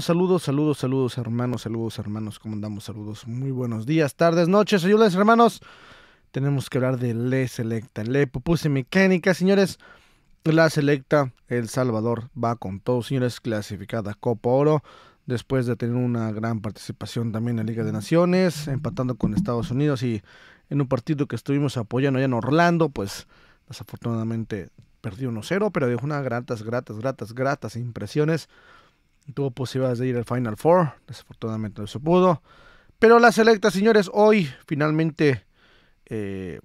saludos, saludos, saludos, hermanos, saludos, hermanos, como andamos? Saludos, muy buenos días, tardes, noches, ayudas, hermanos. Tenemos que hablar de Le Selecta, Le Pupuse Mecánica, señores. La Selecta, El Salvador, va con todo, señores, clasificada Copa Oro, después de tener una gran participación también en la Liga de Naciones, empatando con Estados Unidos y en un partido que estuvimos apoyando allá en Orlando, pues desafortunadamente perdió 1-0, pero dejó unas gratas, gratas, gratas, gratas impresiones Tuvo posibilidades de ir al Final Four, desafortunadamente no se pudo. Pero la selecta, señores, hoy finalmente eh,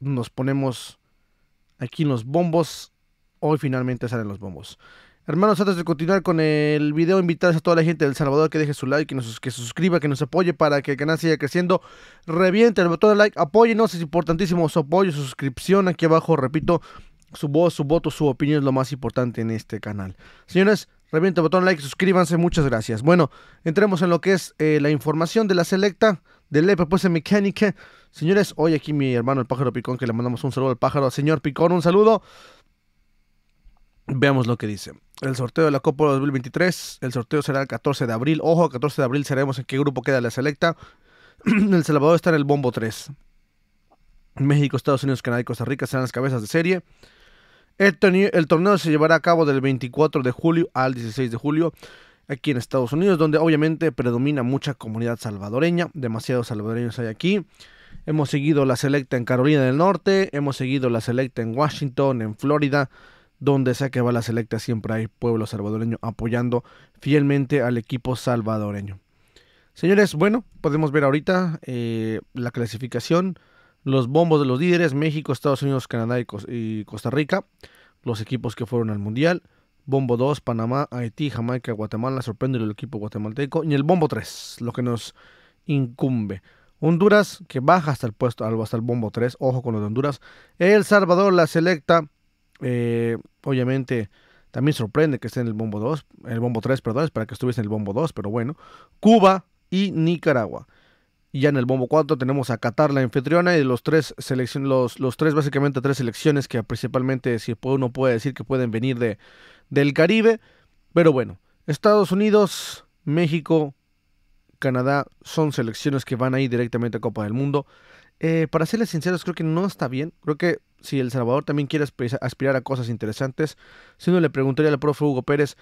nos ponemos aquí en los bombos. Hoy finalmente salen los bombos. Hermanos, antes de continuar con el video, invitarles a toda la gente del Salvador que deje su like, que, nos, que se suscriba, que nos apoye para que el canal siga creciendo. Reviente el botón de like, apóyenos, es importantísimo su apoyo, su suscripción aquí abajo, repito, su voz, su voto, su opinión es lo más importante en este canal. Señores, Revienta botón like, suscríbanse, muchas gracias. Bueno, entremos en lo que es eh, la información de la selecta de la propuesta mecánica. Señores, hoy aquí mi hermano el pájaro Picón, que le mandamos un saludo al pájaro. Señor Picón, un saludo. Veamos lo que dice. El sorteo de la Copa 2023. El sorteo será el 14 de abril. Ojo, 14 de abril sabemos en qué grupo queda la selecta. el Salvador está en el bombo 3. México, Estados Unidos, Canadá y Costa Rica serán las cabezas de serie. El torneo, se llevará a cabo del 24 de julio al 16 de julio aquí en Estados Unidos, donde obviamente predomina mucha comunidad salvadoreña, demasiados salvadoreños hay aquí. Hemos seguido la selecta en Carolina del Norte, hemos seguido la selecta en Washington, en Florida, donde sea que va la selecta siempre hay pueblo salvadoreño apoyando fielmente al equipo salvadoreño. Señores, bueno, podemos ver ahorita eh, la clasificación los bombos de los líderes, México, Estados Unidos, Canadá y, Costa Rica, los equipos que fueron al Mundial, bombo 2, Panamá, Haití, Jamaica, Guatemala, sorprende el equipo guatemalteco, y el bombo 3, lo que nos incumbe. Honduras, que baja hasta el puesto, hasta el bombo 3, ojo con los de Honduras. El Salvador, la selecta, eh, obviamente también sorprende que esté en el bombo 2, el bombo 3, perdón, para que estuviese en el bombo 2, pero bueno. Cuba y Nicaragua. Y ya en el bombo 4 tenemos a Qatar, la anfitriona, y los tres, selecciones, los, tres básicamente tres selecciones que principalmente, si uno puede decir que pueden venir de, del Caribe. Pero bueno, Estados Unidos, México, Canadá son selecciones que van ahí directamente a Copa del Mundo. Eh, para serles sinceros, creo que no está bien. Creo que si El Salvador también quiere aspirar a cosas interesantes, si uno le preguntaría al profe Hugo Pérez,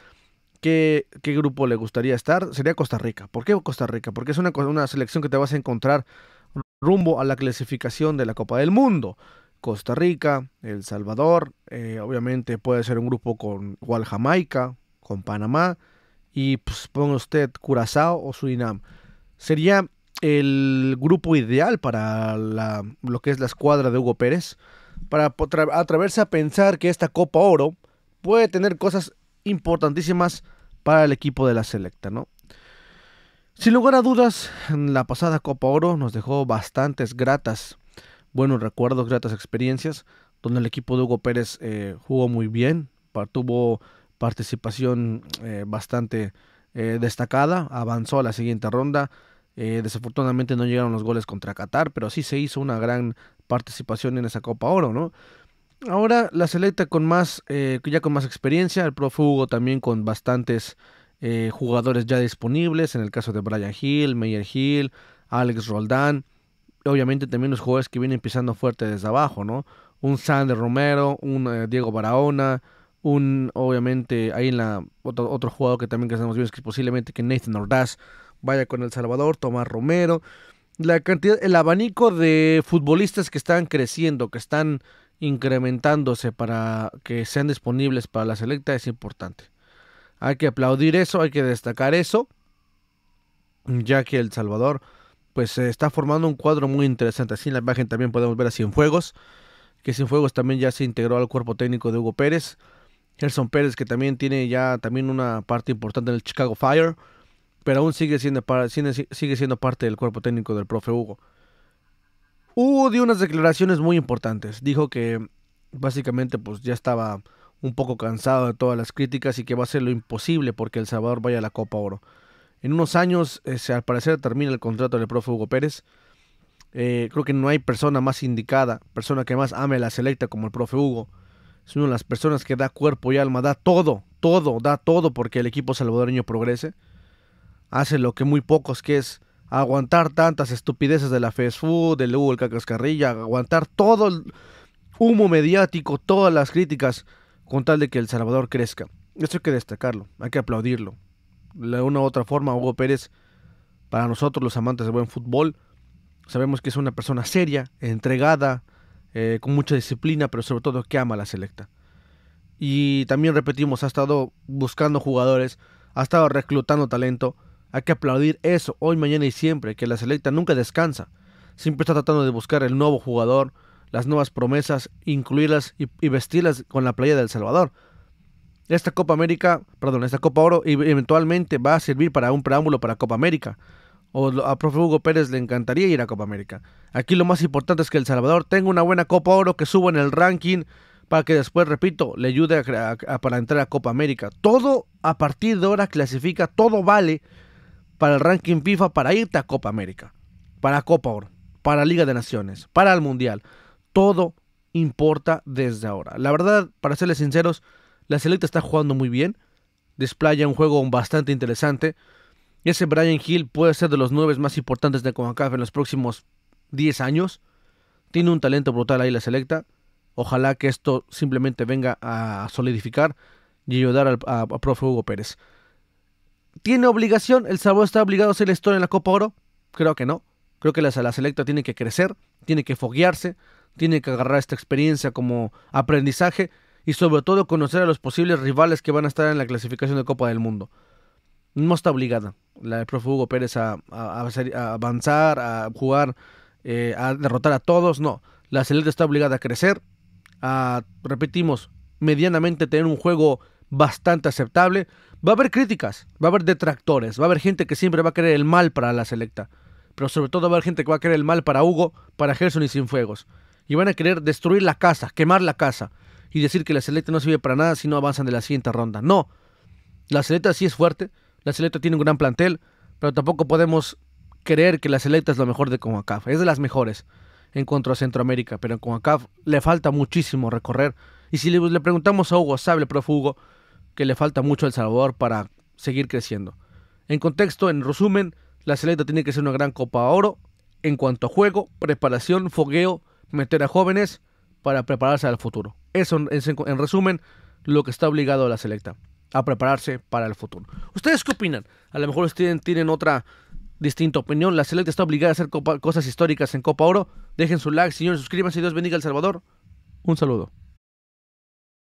qué, grupo le gustaría estar, sería Costa Rica. ¿Por qué Costa Rica? Porque es una, una selección que te vas a encontrar rumbo a la clasificación de la Copa del Mundo. Costa Rica, El Salvador, eh, obviamente puede ser un grupo con igual Jamaica, con Panamá y pues, ponga usted Curazao o Surinam. Sería el grupo ideal para la, lo que es la escuadra de Hugo Pérez, para atreverse a pensar que esta Copa Oro puede tener cosas importantísimas para el equipo de la selecta, ¿no? Sin lugar a dudas, la pasada Copa Oro nos dejó bastantes gratas, buenos recuerdos, gratas experiencias, donde el equipo de Hugo Pérez eh, jugó muy bien, tuvo participación eh, bastante eh, destacada, avanzó a la siguiente ronda. desafortunadamente no llegaron los goles contra Qatar, pero sí se hizo una gran participación en esa Copa Oro, ¿no? Ahora la selecta con más, eh, ya con más experiencia, el Profugo también con bastantes eh, jugadores ya disponibles, en el caso de Brian Hill, Meyer Hill, Alex Roldán, obviamente también los jugadores que vienen pisando fuerte desde abajo, ¿no? Un Sander Romero, un eh, Diego Barahona, un, obviamente, ahí en la, otro, otro jugador que también que estamos viendo es que posiblemente que Nathan Ordaz vaya con El Salvador, Tomás Romero, la cantidad, el abanico de futbolistas que están creciendo, que están incrementándose para que sean disponibles para la selecta es importante. Hay que aplaudir eso, hay que destacar eso, ya que El Salvador pues se está formando un cuadro muy interesante. Así en la imagen también podemos ver a Cienfuegos, que Cienfuegos también ya se integró al cuerpo técnico de Hugo Pérez. Gerson Pérez que también tiene ya también una parte importante en el Chicago Fire, pero aún sigue siendo, sigue siendo parte del cuerpo técnico del profe Hugo. Hugo dio unas declaraciones muy importantes. Dijo que básicamente pues ya estaba un poco cansado de todas las críticas y que va a ser lo imposible porque El Salvador vaya a la Copa Oro. En unos años, eh, al parecer, termina el contrato del profe Hugo Pérez. Eh, creo que no hay persona más indicada, persona que más ame la selecta como el profe Hugo. Es una de las personas que da cuerpo y alma, da todo, todo, da todo porque el equipo salvadoreño progrese. Hace lo que muy pocos, que es aguantar tantas estupideces de la fast food, del Hugo, el cacascarrilla, aguantar todo el humo mediático, todas las críticas, con tal de que El Salvador crezca. Eso hay que destacarlo, hay que aplaudirlo. De una u otra forma, Hugo Pérez, para nosotros los amantes del buen fútbol, sabemos que es una persona seria, entregada, eh, con mucha disciplina, pero sobre todo que ama a la selecta. Y también repetimos, ha estado buscando jugadores, ha estado reclutando talento hay que aplaudir eso hoy, mañana y siempre, que la selecta nunca descansa. Siempre está tratando de buscar el nuevo jugador, las nuevas promesas, incluirlas y, vestirlas con la playa del Salvador. Esta Copa América, perdón, esta Copa Oro eventualmente va a servir para un preámbulo para Copa América. O a profe Hugo Pérez le encantaría ir a Copa América. Aquí lo más importante es que El Salvador tenga una buena Copa Oro que suba en el ranking para que después, repito, le ayude a, para entrar a Copa América. Todo a partir de ahora clasifica, todo vale para el ranking FIFA para irte a Copa América, para Copa Oro, para Liga de Naciones, para el Mundial. Todo importa desde ahora. La verdad, para serles sinceros, la selecta está jugando muy bien. Desplaya un juego bastante interesante. ese Brian Hill puede ser de los nueve más importantes de CONCACAF en los próximos 10 años. Tiene un talento brutal ahí la selecta. Ojalá que esto simplemente venga a solidificar y ayudar al, profe Hugo Pérez. ¿Tiene obligación? ¿El Salvador está obligado a hacer historia en la Copa Oro? Creo que no. Creo que la, selecta tiene que crecer, tiene que foguearse, tiene que agarrar esta experiencia como aprendizaje y sobre todo conocer a los posibles rivales que van a estar en la clasificación de Copa del Mundo. No está obligada la profe Hugo Pérez a, avanzar, a jugar, eh, a derrotar a todos, no. La selecta está obligada a crecer, a, repetimos, medianamente tener un juego bastante aceptable. Va a haber críticas, va a haber detractores, va a haber gente que siempre va a querer el mal para la selecta. Pero sobre todo va a haber gente que va a querer el mal para Hugo, para Gerson y Sinfuegos, Y van a querer destruir la casa, quemar la casa. Y decir que la selecta no sirve para nada si no avanzan de la siguiente ronda. No. La selecta sí es fuerte, la selecta tiene un gran plantel, pero tampoco podemos creer que la selecta es lo mejor de CONCACAF. Es de las mejores en cuanto a Centroamérica, pero en CONCACAF le falta muchísimo recorrer. Y si le, preguntamos a Hugo sabe profe Hugo, que le falta mucho a El Salvador para seguir creciendo. En contexto, en resumen, la selecta tiene que ser una gran Copa Oro en cuanto a juego, preparación, fogueo, meter a jóvenes para prepararse al futuro. Eso es en resumen lo que está obligado a la selecta, a prepararse para el futuro. ¿Ustedes qué opinan? A lo mejor ustedes tienen otra distinta opinión. La selecta está obligada a hacer cosas históricas en Copa Oro. Dejen su like, señores, suscríbanse y Dios bendiga al Salvador. Un saludo.